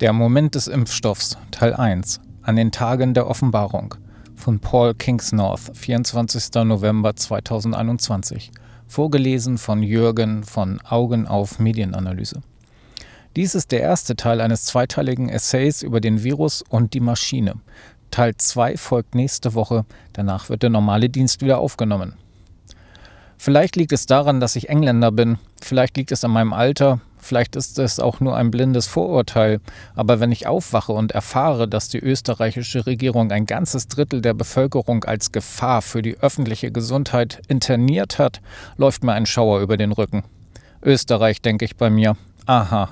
Der Moment des Impfstoffs, Teil 1, an den Tagen der Offenbarung von Paul Kingsnorth, 24. November 2021, vorgelesen von Jürgen von Augen auf Medienanalyse. Dies ist der erste Teil eines zweiteiligen Essays über den Virus und die Maschine. Teil 2 folgt nächste Woche, danach wird der normale Dienst wieder aufgenommen. Vielleicht liegt es daran, dass ich Engländer bin, vielleicht liegt es an meinem Alter, vielleicht ist es auch nur ein blindes Vorurteil, aber wenn ich aufwache und erfahre, dass die österreichische Regierung ein ganzes Drittel der Bevölkerung als Gefahr für die öffentliche Gesundheit interniert hat, läuft mir ein Schauer über den Rücken. Österreich, denke ich bei mir. Aha,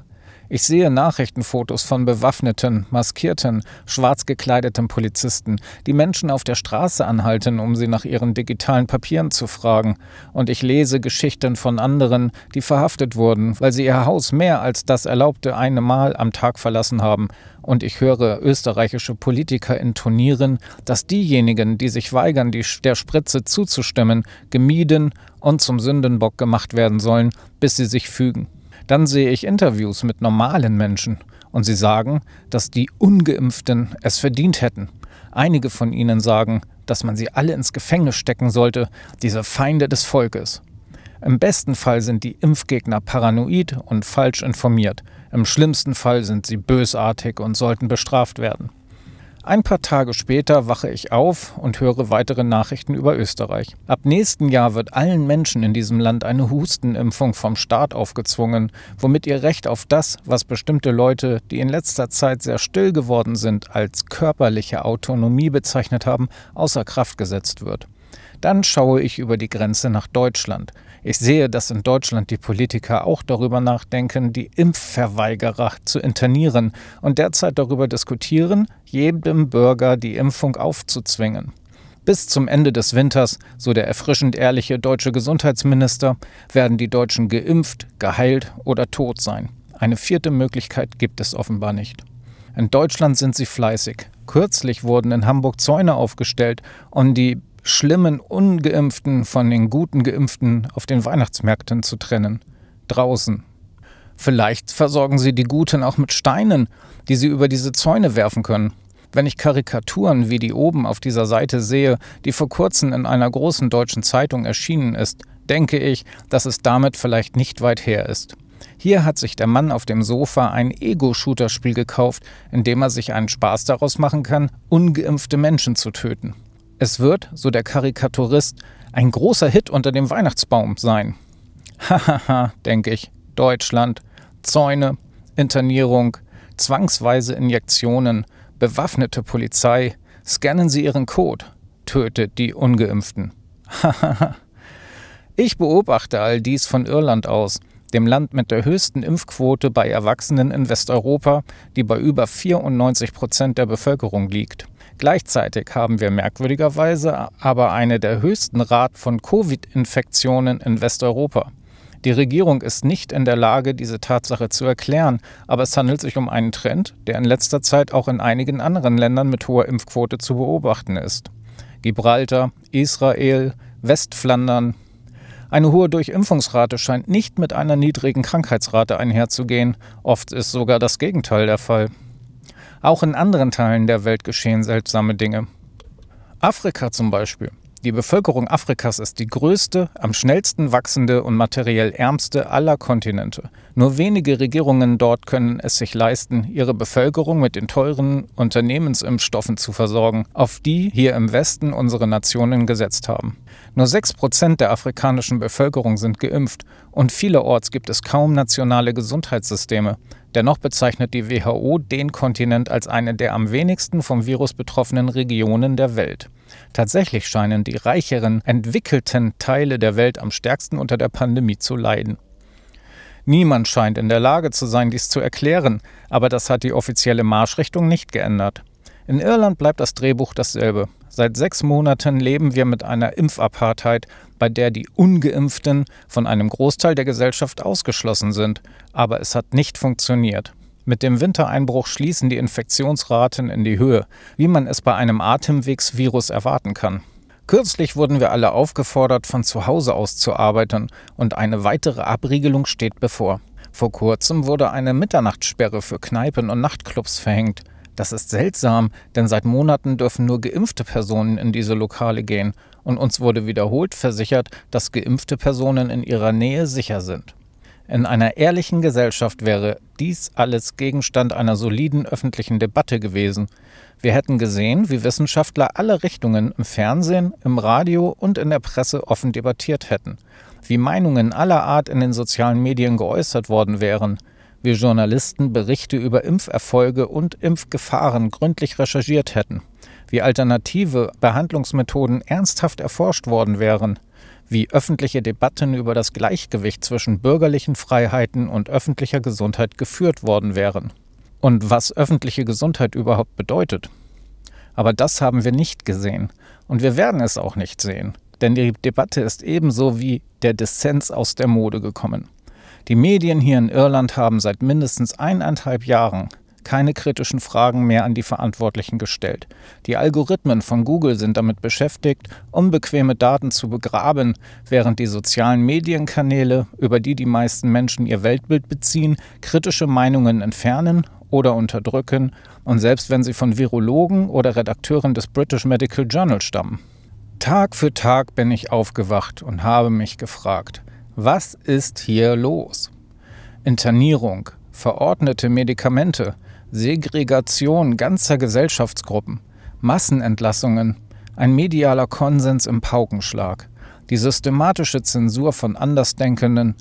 ich sehe Nachrichtenfotos von bewaffneten, maskierten, schwarz gekleideten Polizisten, die Menschen auf der Straße anhalten, um sie nach ihren digitalen Papieren zu fragen. Und ich lese Geschichten von anderen, die verhaftet wurden, weil sie ihr Haus mehr als das erlaubte eine Mal am Tag verlassen haben. Und ich höre österreichische Politiker intonieren, dass diejenigen, die sich weigern, die, der Spritze zuzustimmen, gemieden und zum Sündenbock gemacht werden sollen, bis sie sich fügen. Dann sehe ich Interviews mit normalen Menschen und sie sagen, dass die ungeimpften es verdient hätten. Einige von ihnen sagen, dass man sie alle ins Gefängnis stecken sollte, diese Feinde des Volkes. Im besten Fall sind die Impfgegner paranoid und falsch informiert. Im schlimmsten Fall sind sie bösartig und sollten bestraft werden. Ein paar Tage später wache ich auf und höre weitere Nachrichten über Österreich. Ab nächsten Jahr wird allen Menschen in diesem Land eine Hustenimpfung vom Staat aufgezwungen, womit ihr Recht auf das, was bestimmte Leute, die in letzter Zeit sehr still geworden sind, als körperliche Autonomie bezeichnet haben, außer Kraft gesetzt wird. Dann schaue ich über die Grenze nach Deutschland. Ich sehe, dass in Deutschland die Politiker auch darüber nachdenken, die Impfverweigerer zu internieren und derzeit darüber diskutieren, jedem Bürger die Impfung aufzuzwingen. Bis zum Ende des Winters, so der erfrischend ehrliche deutsche Gesundheitsminister, werden die Deutschen geimpft, geheilt oder tot sein. Eine vierte Möglichkeit gibt es offenbar nicht. In Deutschland sind sie fleißig. Kürzlich wurden in Hamburg Zäune aufgestellt, um die schlimmen Ungeimpften von den guten Geimpften auf den Weihnachtsmärkten zu trennen. Draußen. Vielleicht versorgen sie die Guten auch mit Steinen, die sie über diese Zäune werfen können. Wenn ich Karikaturen wie die oben auf dieser Seite sehe, die vor kurzem in einer großen deutschen Zeitung erschienen ist, denke ich, dass es damit vielleicht nicht weit her ist. Hier hat sich der Mann auf dem Sofa ein Ego-Shooter-Spiel gekauft, in dem er sich einen Spaß daraus machen kann, ungeimpfte Menschen zu töten. Es wird, so der Karikaturist, ein großer Hit unter dem Weihnachtsbaum sein. Hahaha, denke ich. Deutschland, Zäune, Internierung, zwangsweise Injektionen, bewaffnete Polizei, scannen Sie Ihren Code, tötet die Ungeimpften. Hahaha. ich beobachte all dies von Irland aus, dem Land mit der höchsten Impfquote bei Erwachsenen in Westeuropa, die bei über 94 Prozent der Bevölkerung liegt. Gleichzeitig haben wir merkwürdigerweise aber eine der höchsten Rat von Covid-Infektionen in Westeuropa. Die Regierung ist nicht in der Lage, diese Tatsache zu erklären, aber es handelt sich um einen Trend, der in letzter Zeit auch in einigen anderen Ländern mit hoher Impfquote zu beobachten ist. Gibraltar, Israel, Westflandern. Eine hohe Durchimpfungsrate scheint nicht mit einer niedrigen Krankheitsrate einherzugehen, oft ist sogar das Gegenteil der Fall auch in anderen Teilen der Welt geschehen seltsame Dinge. Afrika zum Beispiel. Die Bevölkerung Afrikas ist die größte, am schnellsten wachsende und materiell ärmste aller Kontinente. Nur wenige Regierungen dort können es sich leisten, ihre Bevölkerung mit den teuren Unternehmensimpfstoffen zu versorgen, auf die hier im Westen unsere Nationen gesetzt haben. Nur 6% der afrikanischen Bevölkerung sind geimpft und vielerorts gibt es kaum nationale Gesundheitssysteme. Dennoch bezeichnet die WHO den Kontinent als eine der am wenigsten vom Virus betroffenen Regionen der Welt. Tatsächlich scheinen die reicheren, entwickelten Teile der Welt am stärksten unter der Pandemie zu leiden. Niemand scheint in der Lage zu sein, dies zu erklären, aber das hat die offizielle Marschrichtung nicht geändert. In Irland bleibt das Drehbuch dasselbe. Seit sechs Monaten leben wir mit einer Impfapartheit bei der die ungeimpften von einem Großteil der Gesellschaft ausgeschlossen sind, aber es hat nicht funktioniert. Mit dem Wintereinbruch schließen die Infektionsraten in die Höhe, wie man es bei einem Atemwegsvirus erwarten kann. Kürzlich wurden wir alle aufgefordert, von zu Hause aus zu arbeiten, und eine weitere Abriegelung steht bevor. Vor kurzem wurde eine Mitternachtssperre für Kneipen und Nachtclubs verhängt. Das ist seltsam, denn seit Monaten dürfen nur geimpfte Personen in diese Lokale gehen und uns wurde wiederholt versichert, dass geimpfte Personen in ihrer Nähe sicher sind. In einer ehrlichen Gesellschaft wäre dies alles Gegenstand einer soliden öffentlichen Debatte gewesen. Wir hätten gesehen, wie Wissenschaftler alle Richtungen im Fernsehen, im Radio und in der Presse offen debattiert hätten, wie Meinungen aller Art in den sozialen Medien geäußert worden wären, wie Journalisten Berichte über Impferfolge und Impfgefahren gründlich recherchiert hätten wie alternative Behandlungsmethoden ernsthaft erforscht worden wären, wie öffentliche Debatten über das Gleichgewicht zwischen bürgerlichen Freiheiten und öffentlicher Gesundheit geführt worden wären und was öffentliche Gesundheit überhaupt bedeutet. Aber das haben wir nicht gesehen und wir werden es auch nicht sehen, denn die Debatte ist ebenso wie der Dissens aus der Mode gekommen. Die Medien hier in Irland haben seit mindestens eineinhalb Jahren keine kritischen Fragen mehr an die Verantwortlichen gestellt. Die Algorithmen von Google sind damit beschäftigt, unbequeme Daten zu begraben, während die sozialen Medienkanäle, über die die meisten Menschen ihr Weltbild beziehen, kritische Meinungen entfernen oder unterdrücken, und selbst wenn sie von Virologen oder Redakteuren des British Medical Journal stammen. Tag für Tag bin ich aufgewacht und habe mich gefragt, was ist hier los? Internierung, verordnete Medikamente, Segregation ganzer Gesellschaftsgruppen, Massenentlassungen, ein medialer Konsens im Paukenschlag, die systematische Zensur von Andersdenkenden,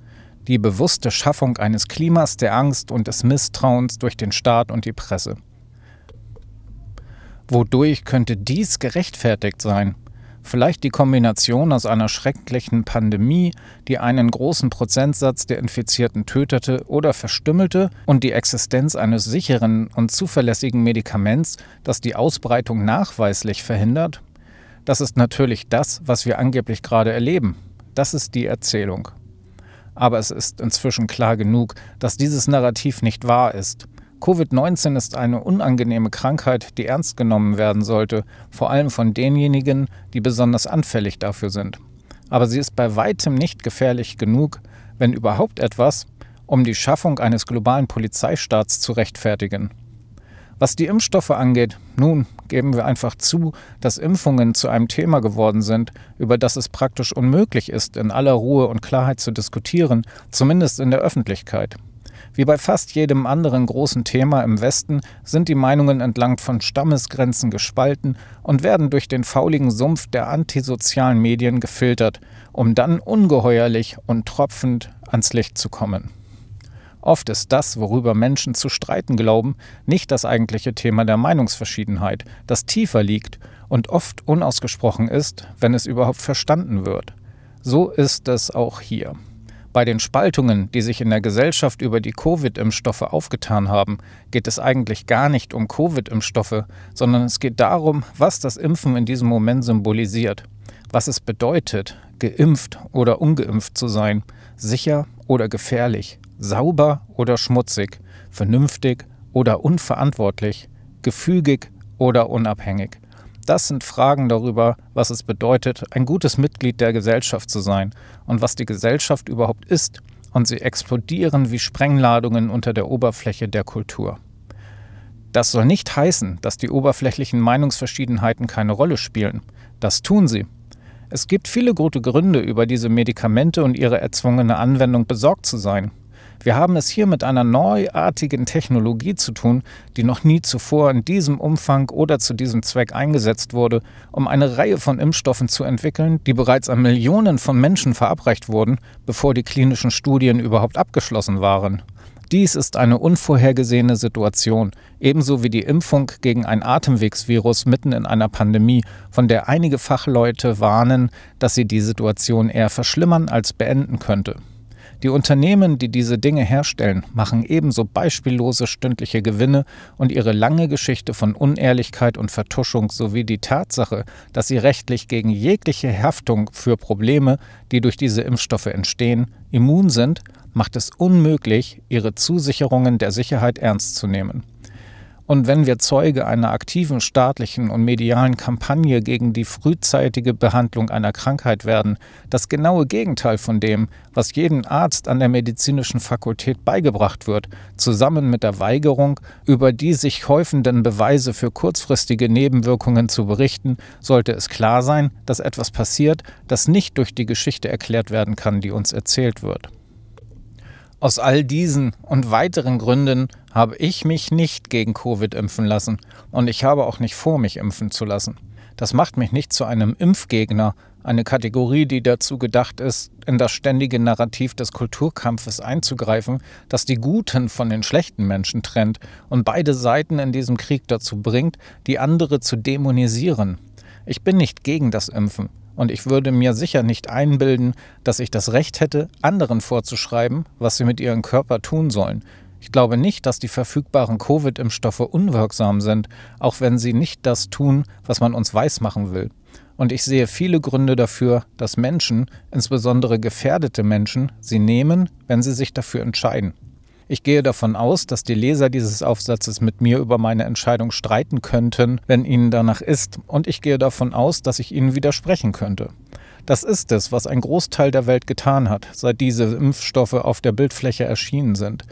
die bewusste Schaffung eines Klimas der Angst und des Misstrauens durch den Staat und die Presse. Wodurch könnte dies gerechtfertigt sein? Vielleicht die Kombination aus einer schrecklichen Pandemie, die einen großen Prozentsatz der Infizierten tötete oder verstümmelte, und die Existenz eines sicheren und zuverlässigen Medikaments, das die Ausbreitung nachweislich verhindert? Das ist natürlich das, was wir angeblich gerade erleben. Das ist die Erzählung. Aber es ist inzwischen klar genug, dass dieses Narrativ nicht wahr ist. Covid-19 ist eine unangenehme Krankheit, die ernst genommen werden sollte, vor allem von denjenigen, die besonders anfällig dafür sind. Aber sie ist bei weitem nicht gefährlich genug, wenn überhaupt etwas, um die Schaffung eines globalen Polizeistaats zu rechtfertigen. Was die Impfstoffe angeht, nun geben wir einfach zu, dass Impfungen zu einem Thema geworden sind, über das es praktisch unmöglich ist, in aller Ruhe und Klarheit zu diskutieren, zumindest in der Öffentlichkeit. Wie bei fast jedem anderen großen Thema im Westen sind die Meinungen entlang von Stammesgrenzen gespalten und werden durch den fauligen Sumpf der antisozialen Medien gefiltert, um dann ungeheuerlich und tropfend ans Licht zu kommen. Oft ist das, worüber Menschen zu streiten glauben, nicht das eigentliche Thema der Meinungsverschiedenheit, das tiefer liegt und oft unausgesprochen ist, wenn es überhaupt verstanden wird. So ist es auch hier. Bei den Spaltungen, die sich in der Gesellschaft über die Covid-Impfstoffe aufgetan haben, geht es eigentlich gar nicht um Covid-Impfstoffe, sondern es geht darum, was das Impfen in diesem Moment symbolisiert, was es bedeutet, geimpft oder ungeimpft zu sein, sicher oder gefährlich, sauber oder schmutzig, vernünftig oder unverantwortlich, gefügig oder unabhängig. Das sind Fragen darüber, was es bedeutet, ein gutes Mitglied der Gesellschaft zu sein und was die Gesellschaft überhaupt ist, und sie explodieren wie Sprengladungen unter der Oberfläche der Kultur. Das soll nicht heißen, dass die oberflächlichen Meinungsverschiedenheiten keine Rolle spielen. Das tun sie. Es gibt viele gute Gründe, über diese Medikamente und ihre erzwungene Anwendung besorgt zu sein. Wir haben es hier mit einer neuartigen Technologie zu tun, die noch nie zuvor in diesem Umfang oder zu diesem Zweck eingesetzt wurde, um eine Reihe von Impfstoffen zu entwickeln, die bereits an Millionen von Menschen verabreicht wurden, bevor die klinischen Studien überhaupt abgeschlossen waren. Dies ist eine unvorhergesehene Situation, ebenso wie die Impfung gegen ein Atemwegsvirus mitten in einer Pandemie, von der einige Fachleute warnen, dass sie die Situation eher verschlimmern als beenden könnte. Die Unternehmen, die diese Dinge herstellen, machen ebenso beispiellose stündliche Gewinne und ihre lange Geschichte von Unehrlichkeit und Vertuschung sowie die Tatsache, dass sie rechtlich gegen jegliche Haftung für Probleme, die durch diese Impfstoffe entstehen, immun sind, macht es unmöglich, ihre Zusicherungen der Sicherheit ernst zu nehmen. Und wenn wir Zeuge einer aktiven staatlichen und medialen Kampagne gegen die frühzeitige Behandlung einer Krankheit werden, das genaue Gegenteil von dem, was jedem Arzt an der medizinischen Fakultät beigebracht wird, zusammen mit der Weigerung, über die sich häufenden Beweise für kurzfristige Nebenwirkungen zu berichten, sollte es klar sein, dass etwas passiert, das nicht durch die Geschichte erklärt werden kann, die uns erzählt wird. Aus all diesen und weiteren Gründen habe ich mich nicht gegen Covid impfen lassen und ich habe auch nicht vor, mich impfen zu lassen. Das macht mich nicht zu einem Impfgegner, eine Kategorie, die dazu gedacht ist, in das ständige Narrativ des Kulturkampfes einzugreifen, das die guten von den schlechten Menschen trennt und beide Seiten in diesem Krieg dazu bringt, die andere zu dämonisieren. Ich bin nicht gegen das Impfen und ich würde mir sicher nicht einbilden, dass ich das Recht hätte, anderen vorzuschreiben, was sie mit ihrem Körper tun sollen. Ich glaube nicht, dass die verfügbaren Covid-Impfstoffe unwirksam sind, auch wenn sie nicht das tun, was man uns weismachen will. Und ich sehe viele Gründe dafür, dass Menschen, insbesondere gefährdete Menschen, sie nehmen, wenn sie sich dafür entscheiden. Ich gehe davon aus, dass die Leser dieses Aufsatzes mit mir über meine Entscheidung streiten könnten, wenn ihnen danach ist, und ich gehe davon aus, dass ich ihnen widersprechen könnte. Das ist es, was ein Großteil der Welt getan hat, seit diese Impfstoffe auf der Bildfläche erschienen sind.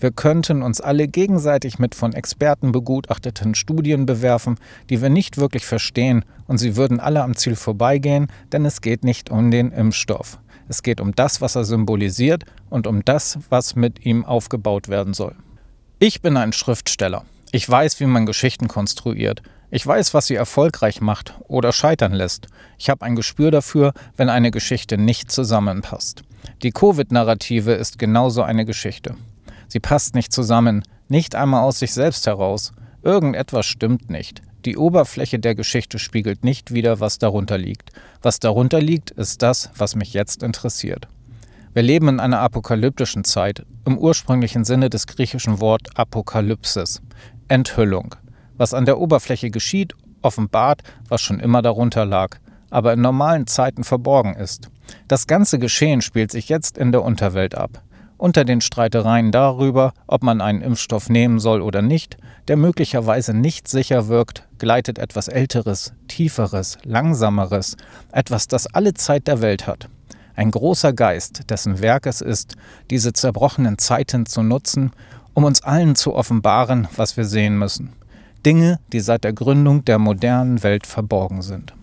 Wir könnten uns alle gegenseitig mit von Experten begutachteten Studien bewerfen, die wir nicht wirklich verstehen, und sie würden alle am Ziel vorbeigehen, denn es geht nicht um den Impfstoff. Es geht um das, was er symbolisiert und um das, was mit ihm aufgebaut werden soll. Ich bin ein Schriftsteller. Ich weiß, wie man Geschichten konstruiert. Ich weiß, was sie erfolgreich macht oder scheitern lässt. Ich habe ein Gespür dafür, wenn eine Geschichte nicht zusammenpasst. Die Covid-Narrative ist genauso eine Geschichte. Sie passt nicht zusammen, nicht einmal aus sich selbst heraus. Irgendetwas stimmt nicht. Die Oberfläche der Geschichte spiegelt nicht wieder, was darunter liegt. Was darunter liegt, ist das, was mich jetzt interessiert. Wir leben in einer apokalyptischen Zeit, im ursprünglichen Sinne des griechischen Wort Apokalypsis, Enthüllung. Was an der Oberfläche geschieht, offenbart, was schon immer darunter lag, aber in normalen Zeiten verborgen ist. Das ganze Geschehen spielt sich jetzt in der Unterwelt ab unter den Streitereien darüber, ob man einen Impfstoff nehmen soll oder nicht, der möglicherweise nicht sicher wirkt, gleitet etwas Älteres, Tieferes, Langsameres, etwas, das alle Zeit der Welt hat. Ein großer Geist, dessen Werk es ist, diese zerbrochenen Zeiten zu nutzen, um uns allen zu offenbaren, was wir sehen müssen. Dinge, die seit der Gründung der modernen Welt verborgen sind.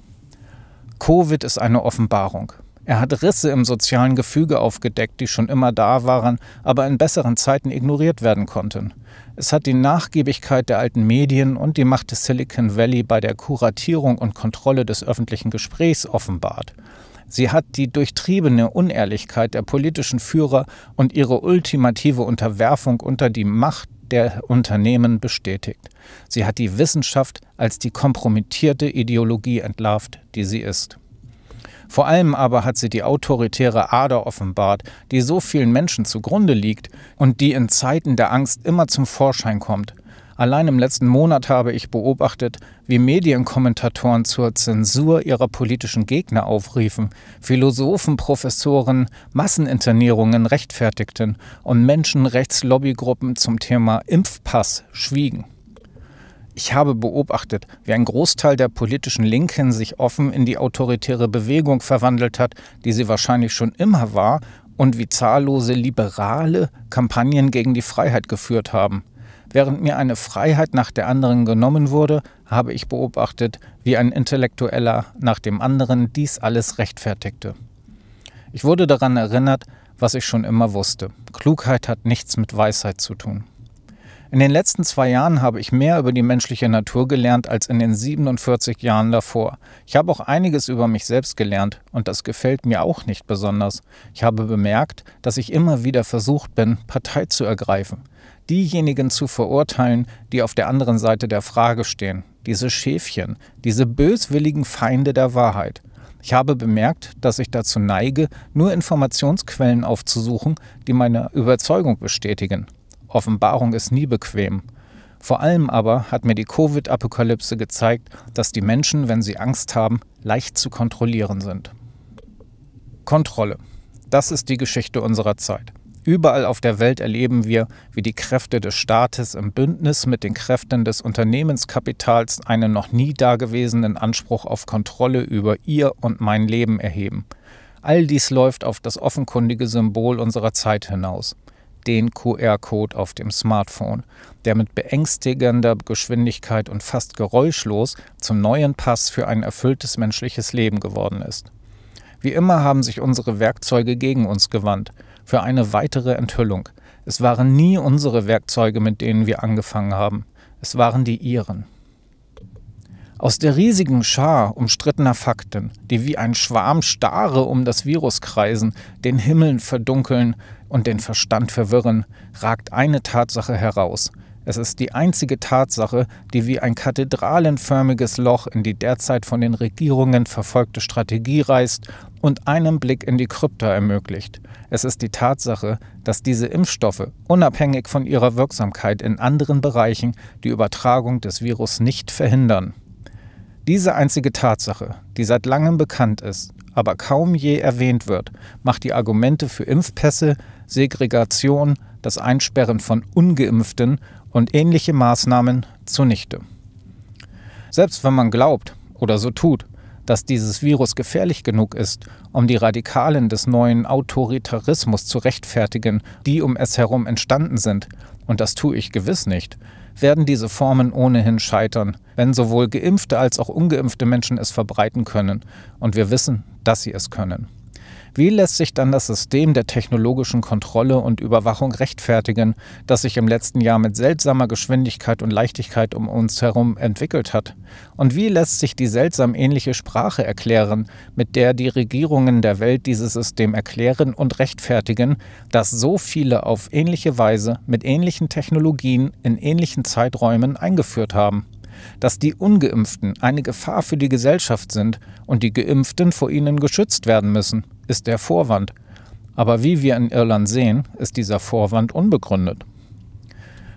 Covid ist eine Offenbarung. Er hat Risse im sozialen Gefüge aufgedeckt, die schon immer da waren, aber in besseren Zeiten ignoriert werden konnten. Es hat die Nachgiebigkeit der alten Medien und die Macht des Silicon Valley bei der Kuratierung und Kontrolle des öffentlichen Gesprächs offenbart. Sie hat die durchtriebene Unehrlichkeit der politischen Führer und ihre ultimative Unterwerfung unter die Macht der Unternehmen bestätigt. Sie hat die Wissenschaft als die kompromittierte Ideologie entlarvt, die sie ist. Vor allem aber hat sie die autoritäre Ader offenbart, die so vielen Menschen zugrunde liegt und die in Zeiten der Angst immer zum Vorschein kommt. Allein im letzten Monat habe ich beobachtet, wie Medienkommentatoren zur Zensur ihrer politischen Gegner aufriefen, Philosophen, Professoren Masseninternierungen rechtfertigten und Menschenrechtslobbygruppen zum Thema Impfpass schwiegen. Ich habe beobachtet, wie ein Großteil der politischen Linken sich offen in die autoritäre Bewegung verwandelt hat, die sie wahrscheinlich schon immer war, und wie zahllose liberale Kampagnen gegen die Freiheit geführt haben. Während mir eine Freiheit nach der anderen genommen wurde, habe ich beobachtet, wie ein Intellektueller nach dem anderen dies alles rechtfertigte. Ich wurde daran erinnert, was ich schon immer wusste. Klugheit hat nichts mit Weisheit zu tun. In den letzten zwei Jahren habe ich mehr über die menschliche Natur gelernt als in den 47 Jahren davor. Ich habe auch einiges über mich selbst gelernt und das gefällt mir auch nicht besonders. Ich habe bemerkt, dass ich immer wieder versucht bin, Partei zu ergreifen, diejenigen zu verurteilen, die auf der anderen Seite der Frage stehen, diese Schäfchen, diese böswilligen Feinde der Wahrheit. Ich habe bemerkt, dass ich dazu neige, nur Informationsquellen aufzusuchen, die meine Überzeugung bestätigen. Offenbarung ist nie bequem. Vor allem aber hat mir die Covid-Apokalypse gezeigt, dass die Menschen, wenn sie Angst haben, leicht zu kontrollieren sind. Kontrolle. Das ist die Geschichte unserer Zeit. Überall auf der Welt erleben wir, wie die Kräfte des Staates im Bündnis mit den Kräften des Unternehmenskapitals einen noch nie dagewesenen Anspruch auf Kontrolle über ihr und mein Leben erheben. All dies läuft auf das offenkundige Symbol unserer Zeit hinaus den QR-Code auf dem Smartphone, der mit beängstigender Geschwindigkeit und fast geräuschlos zum neuen Pass für ein erfülltes menschliches Leben geworden ist. Wie immer haben sich unsere Werkzeuge gegen uns gewandt, für eine weitere Enthüllung. Es waren nie unsere Werkzeuge, mit denen wir angefangen haben, es waren die ihren. Aus der riesigen Schar umstrittener Fakten, die wie ein Schwarm Stare um das Virus kreisen, den Himmel verdunkeln und den Verstand verwirren, ragt eine Tatsache heraus. Es ist die einzige Tatsache, die wie ein kathedralenförmiges Loch in die derzeit von den Regierungen verfolgte Strategie reißt und einen Blick in die Krypta ermöglicht. Es ist die Tatsache, dass diese Impfstoffe unabhängig von ihrer Wirksamkeit in anderen Bereichen die Übertragung des Virus nicht verhindern. Diese einzige Tatsache, die seit langem bekannt ist, aber kaum je erwähnt wird, macht die Argumente für Impfpässe, Segregation, das Einsperren von ungeimpften und ähnliche Maßnahmen zunichte. Selbst wenn man glaubt oder so tut, dass dieses Virus gefährlich genug ist, um die Radikalen des neuen Autoritarismus zu rechtfertigen, die um es herum entstanden sind, und das tue ich gewiss nicht, werden diese Formen ohnehin scheitern, wenn sowohl geimpfte als auch ungeimpfte Menschen es verbreiten können. Und wir wissen, dass sie es können. Wie lässt sich dann das System der technologischen Kontrolle und Überwachung rechtfertigen, das sich im letzten Jahr mit seltsamer Geschwindigkeit und Leichtigkeit um uns herum entwickelt hat? Und wie lässt sich die seltsam ähnliche Sprache erklären, mit der die Regierungen der Welt dieses System erklären und rechtfertigen, dass so viele auf ähnliche Weise mit ähnlichen Technologien in ähnlichen Zeiträumen eingeführt haben? dass die ungeimpften eine Gefahr für die Gesellschaft sind und die geimpften vor ihnen geschützt werden müssen, ist der Vorwand. Aber wie wir in Irland sehen, ist dieser Vorwand unbegründet.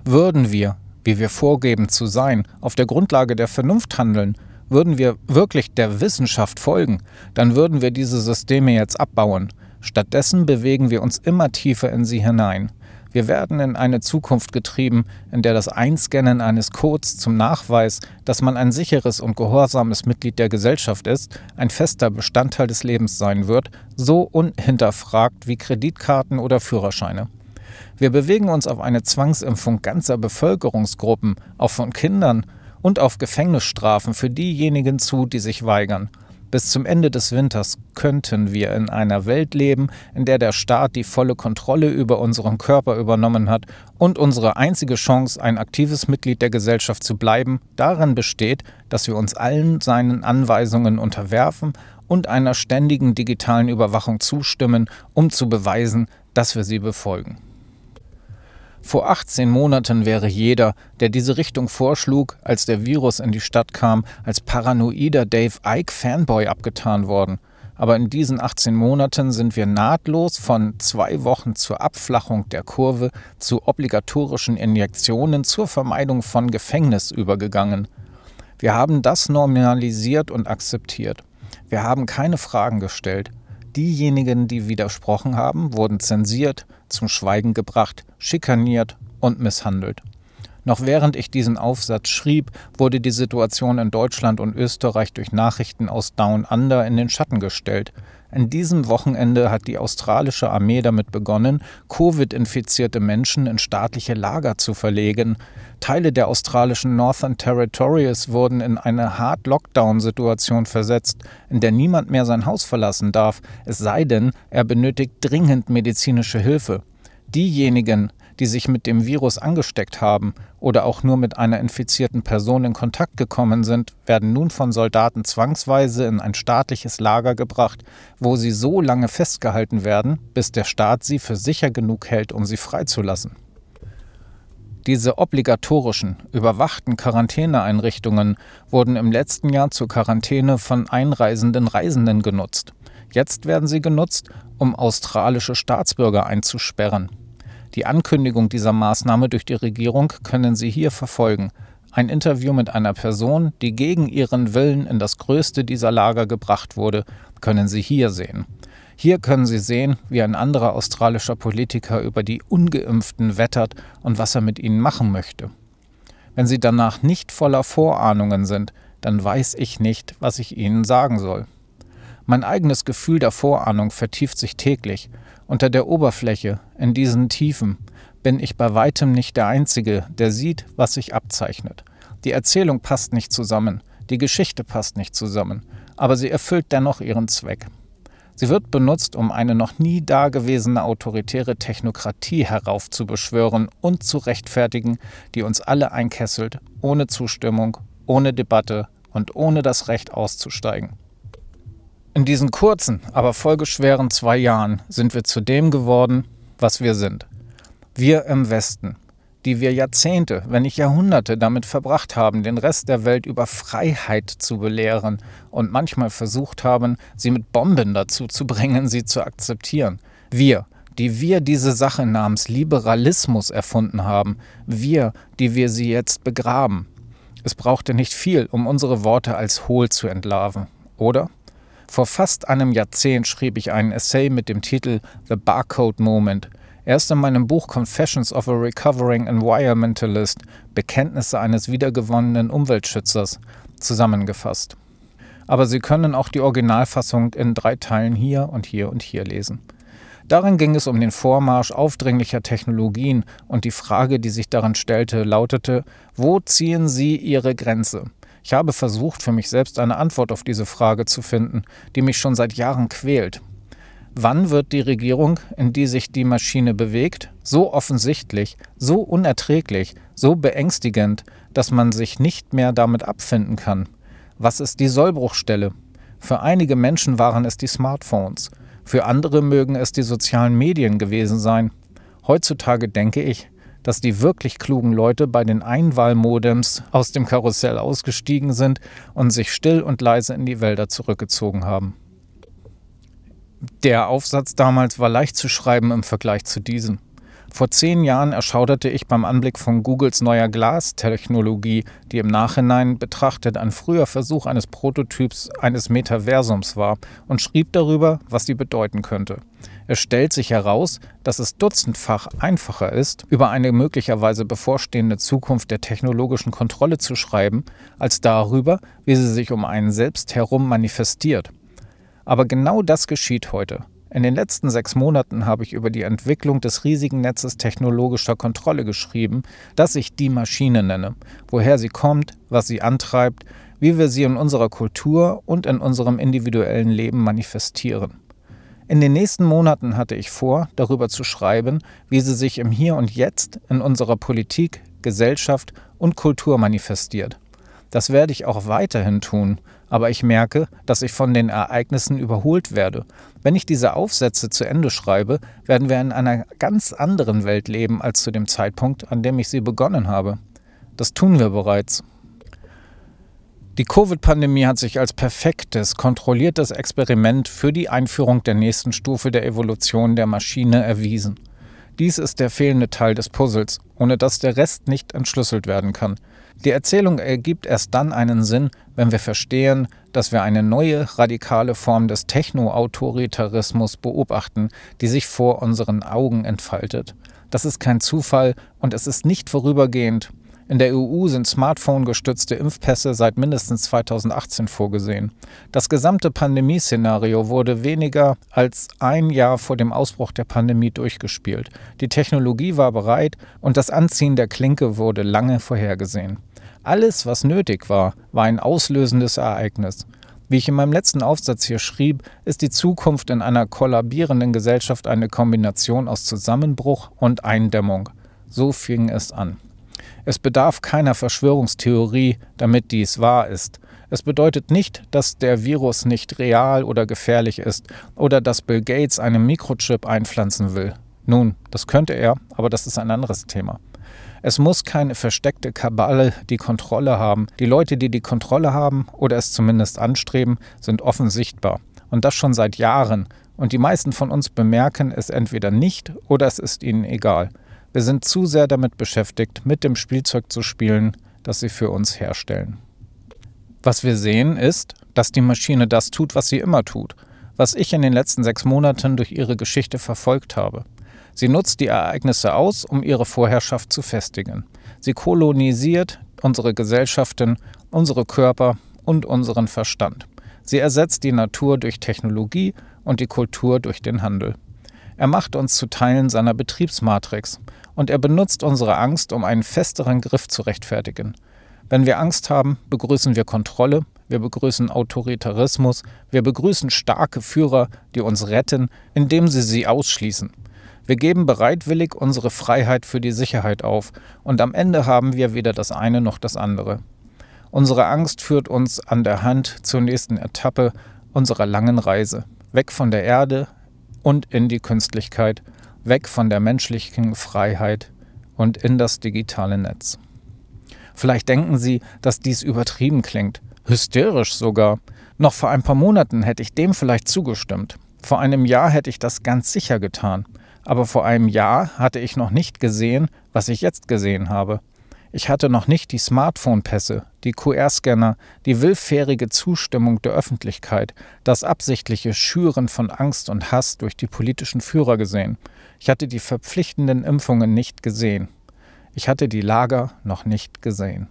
Würden wir, wie wir vorgeben zu sein, auf der Grundlage der Vernunft handeln, würden wir wirklich der Wissenschaft folgen, dann würden wir diese Systeme jetzt abbauen. Stattdessen bewegen wir uns immer tiefer in sie hinein. Wir werden in eine Zukunft getrieben, in der das Einscannen eines Codes zum Nachweis, dass man ein sicheres und gehorsames Mitglied der Gesellschaft ist, ein fester Bestandteil des Lebens sein wird, so unhinterfragt wie Kreditkarten oder Führerscheine. Wir bewegen uns auf eine Zwangsimpfung ganzer Bevölkerungsgruppen, auch von Kindern, und auf Gefängnisstrafen für diejenigen zu, die sich weigern. Bis zum Ende des Winters könnten wir in einer Welt leben, in der der Staat die volle Kontrolle über unseren Körper übernommen hat und unsere einzige Chance, ein aktives Mitglied der Gesellschaft zu bleiben, darin besteht, dass wir uns allen seinen Anweisungen unterwerfen und einer ständigen digitalen Überwachung zustimmen, um zu beweisen, dass wir sie befolgen. Vor 18 Monaten wäre jeder, der diese Richtung vorschlug, als der Virus in die Stadt kam, als paranoider Dave Ike Fanboy abgetan worden. Aber in diesen 18 Monaten sind wir nahtlos von zwei Wochen zur Abflachung der Kurve zu obligatorischen Injektionen zur Vermeidung von Gefängnis übergegangen. Wir haben das normalisiert und akzeptiert. Wir haben keine Fragen gestellt. Diejenigen, die widersprochen haben, wurden zensiert, zum Schweigen gebracht, schikaniert und misshandelt. Noch während ich diesen Aufsatz schrieb, wurde die Situation in Deutschland und Österreich durch Nachrichten aus Down Under in den Schatten gestellt. An diesem Wochenende hat die australische Armee damit begonnen, Covid-infizierte Menschen in staatliche Lager zu verlegen. Teile der australischen Northern Territories wurden in eine hard Lockdown-Situation versetzt, in der niemand mehr sein Haus verlassen darf, es sei denn, er benötigt dringend medizinische Hilfe. Diejenigen, die sich mit dem Virus angesteckt haben oder auch nur mit einer infizierten Person in Kontakt gekommen sind, werden nun von Soldaten zwangsweise in ein staatliches Lager gebracht, wo sie so lange festgehalten werden, bis der Staat sie für sicher genug hält, um sie freizulassen. Diese obligatorischen, überwachten Quarantäneeinrichtungen wurden im letzten Jahr zur Quarantäne von einreisenden Reisenden genutzt. Jetzt werden sie genutzt, um australische Staatsbürger einzusperren. Die Ankündigung dieser Maßnahme durch die Regierung können Sie hier verfolgen. Ein Interview mit einer Person, die gegen ihren Willen in das größte dieser Lager gebracht wurde, können Sie hier sehen. Hier können Sie sehen, wie ein anderer australischer Politiker über die ungeimpften wettert und was er mit ihnen machen möchte. Wenn Sie danach nicht voller Vorahnungen sind, dann weiß ich nicht, was ich Ihnen sagen soll. Mein eigenes Gefühl der Vorahnung vertieft sich täglich, unter der Oberfläche, in diesen Tiefen, bin ich bei weitem nicht der Einzige, der sieht, was sich abzeichnet. Die Erzählung passt nicht zusammen, die Geschichte passt nicht zusammen, aber sie erfüllt dennoch ihren Zweck. Sie wird benutzt, um eine noch nie dagewesene autoritäre Technokratie heraufzubeschwören und zu rechtfertigen, die uns alle einkesselt, ohne Zustimmung, ohne Debatte und ohne das Recht auszusteigen. In diesen kurzen, aber folgeschweren zwei Jahren sind wir zu dem geworden, was wir sind. Wir im Westen, die wir Jahrzehnte, wenn nicht Jahrhunderte damit verbracht haben, den Rest der Welt über Freiheit zu belehren und manchmal versucht haben, sie mit Bomben dazu zu bringen, sie zu akzeptieren. Wir, die wir diese Sache namens Liberalismus erfunden haben, wir, die wir sie jetzt begraben. Es brauchte nicht viel, um unsere Worte als hohl zu entlarven, oder? Vor fast einem Jahrzehnt schrieb ich einen Essay mit dem Titel The Barcode Moment. Erst in meinem Buch Confessions of a Recovering Environmentalist, Bekenntnisse eines wiedergewonnenen Umweltschützers, zusammengefasst. Aber Sie können auch die Originalfassung in drei Teilen hier und hier und hier lesen. Darin ging es um den Vormarsch aufdringlicher Technologien und die Frage, die sich darin stellte, lautete, wo ziehen Sie Ihre Grenze? Ich habe versucht, für mich selbst eine Antwort auf diese Frage zu finden, die mich schon seit Jahren quält. Wann wird die Regierung, in die sich die Maschine bewegt, so offensichtlich, so unerträglich, so beängstigend, dass man sich nicht mehr damit abfinden kann? Was ist die Sollbruchstelle? Für einige Menschen waren es die Smartphones, für andere mögen es die sozialen Medien gewesen sein. Heutzutage denke ich, dass die wirklich klugen Leute bei den Einwahlmodems aus dem Karussell ausgestiegen sind und sich still und leise in die Wälder zurückgezogen haben. Der Aufsatz damals war leicht zu schreiben im Vergleich zu diesem. Vor zehn Jahren erschauderte ich beim Anblick von Googles neuer Glastechnologie, die im Nachhinein betrachtet ein früher Versuch eines Prototyps eines Metaversums war, und schrieb darüber, was sie bedeuten könnte. Es stellt sich heraus, dass es dutzendfach einfacher ist, über eine möglicherweise bevorstehende Zukunft der technologischen Kontrolle zu schreiben, als darüber, wie sie sich um einen selbst herum manifestiert. Aber genau das geschieht heute. In den letzten sechs Monaten habe ich über die Entwicklung des riesigen Netzes technologischer Kontrolle geschrieben, das ich die Maschine nenne, woher sie kommt, was sie antreibt, wie wir sie in unserer Kultur und in unserem individuellen Leben manifestieren. In den nächsten Monaten hatte ich vor, darüber zu schreiben, wie sie sich im Hier und Jetzt in unserer Politik, Gesellschaft und Kultur manifestiert. Das werde ich auch weiterhin tun, aber ich merke, dass ich von den Ereignissen überholt werde. Wenn ich diese Aufsätze zu Ende schreibe, werden wir in einer ganz anderen Welt leben als zu dem Zeitpunkt, an dem ich sie begonnen habe. Das tun wir bereits. Die Covid-Pandemie hat sich als perfektes, kontrolliertes Experiment für die Einführung der nächsten Stufe der Evolution der Maschine erwiesen. Dies ist der fehlende Teil des Puzzles, ohne dass der Rest nicht entschlüsselt werden kann. Die Erzählung ergibt erst dann einen Sinn, wenn wir verstehen, dass wir eine neue radikale Form des Techno-Autoritarismus beobachten, die sich vor unseren Augen entfaltet. Das ist kein Zufall und es ist nicht vorübergehend, in der EU sind smartphone-gestützte Impfpässe seit mindestens 2018 vorgesehen. Das gesamte Pandemieszenario wurde weniger als ein Jahr vor dem Ausbruch der Pandemie durchgespielt. Die Technologie war bereit und das Anziehen der Klinke wurde lange vorhergesehen. Alles, was nötig war, war ein auslösendes Ereignis. Wie ich in meinem letzten Aufsatz hier schrieb, ist die Zukunft in einer kollabierenden Gesellschaft eine Kombination aus Zusammenbruch und Eindämmung. So fing es an. Es bedarf keiner Verschwörungstheorie, damit dies wahr ist. Es bedeutet nicht, dass der Virus nicht real oder gefährlich ist oder dass Bill Gates einen Mikrochip einpflanzen will. Nun, das könnte er, aber das ist ein anderes Thema. Es muss keine versteckte Kabale die Kontrolle haben. Die Leute, die die Kontrolle haben oder es zumindest anstreben, sind offen sichtbar. Und das schon seit Jahren. Und die meisten von uns bemerken es entweder nicht oder es ist ihnen egal. Wir sind zu sehr damit beschäftigt, mit dem Spielzeug zu spielen, das sie für uns herstellen. Was wir sehen ist, dass die Maschine das tut, was sie immer tut, was ich in den letzten sechs Monaten durch ihre Geschichte verfolgt habe. Sie nutzt die Ereignisse aus, um ihre Vorherrschaft zu festigen. Sie kolonisiert unsere Gesellschaften, unsere Körper und unseren Verstand. Sie ersetzt die Natur durch Technologie und die Kultur durch den Handel. Er macht uns zu Teilen seiner Betriebsmatrix und er benutzt unsere Angst, um einen festeren Griff zu rechtfertigen. Wenn wir Angst haben, begrüßen wir Kontrolle, wir begrüßen Autoritarismus, wir begrüßen starke Führer, die uns retten, indem sie sie ausschließen. Wir geben bereitwillig unsere Freiheit für die Sicherheit auf und am Ende haben wir weder das eine noch das andere. Unsere Angst führt uns an der Hand zur nächsten Etappe unserer langen Reise, weg von der Erde, und in die Künstlichkeit, weg von der menschlichen Freiheit und in das digitale Netz. Vielleicht denken Sie, dass dies übertrieben klingt, hysterisch sogar. Noch vor ein paar Monaten hätte ich dem vielleicht zugestimmt. Vor einem Jahr hätte ich das ganz sicher getan. Aber vor einem Jahr hatte ich noch nicht gesehen, was ich jetzt gesehen habe. Ich hatte noch nicht die Smartphone-Pässe, die QR-Scanner, die willfährige Zustimmung der Öffentlichkeit, das absichtliche Schüren von Angst und Hass durch die politischen Führer gesehen. Ich hatte die verpflichtenden Impfungen nicht gesehen. Ich hatte die Lager noch nicht gesehen.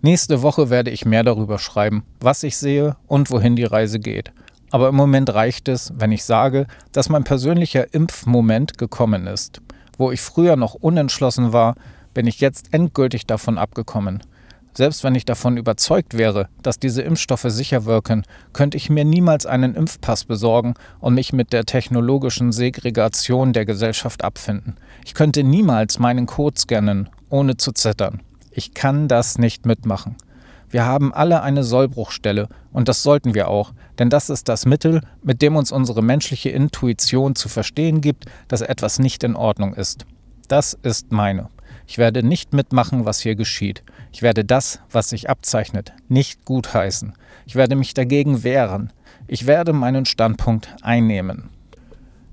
Nächste Woche werde ich mehr darüber schreiben, was ich sehe und wohin die Reise geht. Aber im Moment reicht es, wenn ich sage, dass mein persönlicher Impfmoment gekommen ist. Wo ich früher noch unentschlossen war, bin ich jetzt endgültig davon abgekommen. Selbst wenn ich davon überzeugt wäre, dass diese Impfstoffe sicher wirken, könnte ich mir niemals einen Impfpass besorgen und mich mit der technologischen Segregation der Gesellschaft abfinden. Ich könnte niemals meinen Code scannen, ohne zu zittern. Ich kann das nicht mitmachen. Wir haben alle eine Sollbruchstelle und das sollten wir auch, denn das ist das Mittel, mit dem uns unsere menschliche Intuition zu verstehen gibt, dass etwas nicht in Ordnung ist. Das ist meine. Ich werde nicht mitmachen, was hier geschieht. Ich werde das, was sich abzeichnet, nicht gutheißen. Ich werde mich dagegen wehren. Ich werde meinen Standpunkt einnehmen.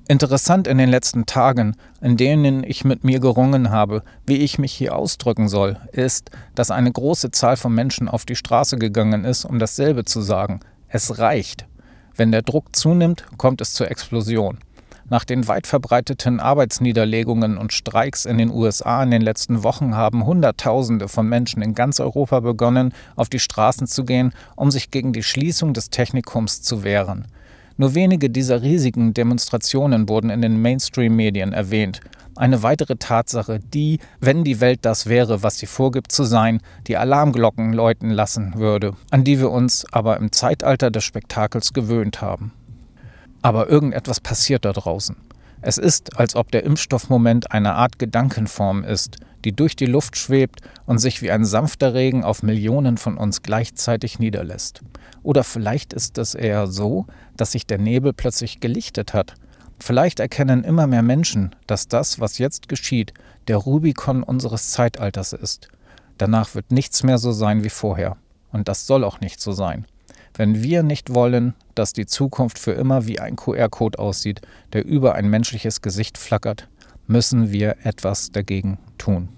Interessant in den letzten Tagen, in denen ich mit mir gerungen habe, wie ich mich hier ausdrücken soll, ist, dass eine große Zahl von Menschen auf die Straße gegangen ist, um dasselbe zu sagen. Es reicht. Wenn der Druck zunimmt, kommt es zur Explosion. Nach den weit verbreiteten Arbeitsniederlegungen und Streiks in den USA in den letzten Wochen haben Hunderttausende von Menschen in ganz Europa begonnen, auf die Straßen zu gehen, um sich gegen die Schließung des Technikums zu wehren. Nur wenige dieser riesigen Demonstrationen wurden in den Mainstream-Medien erwähnt. Eine weitere Tatsache, die, wenn die Welt das wäre, was sie vorgibt zu sein, die Alarmglocken läuten lassen würde, an die wir uns aber im Zeitalter des Spektakels gewöhnt haben. Aber irgendetwas passiert da draußen. Es ist, als ob der Impfstoffmoment eine Art Gedankenform ist, die durch die Luft schwebt und sich wie ein sanfter Regen auf Millionen von uns gleichzeitig niederlässt. Oder vielleicht ist es eher so, dass sich der Nebel plötzlich gelichtet hat. Vielleicht erkennen immer mehr Menschen, dass das, was jetzt geschieht, der Rubikon unseres Zeitalters ist. Danach wird nichts mehr so sein wie vorher. Und das soll auch nicht so sein. Wenn wir nicht wollen, dass die Zukunft für immer wie ein QR-Code aussieht, der über ein menschliches Gesicht flackert, müssen wir etwas dagegen tun.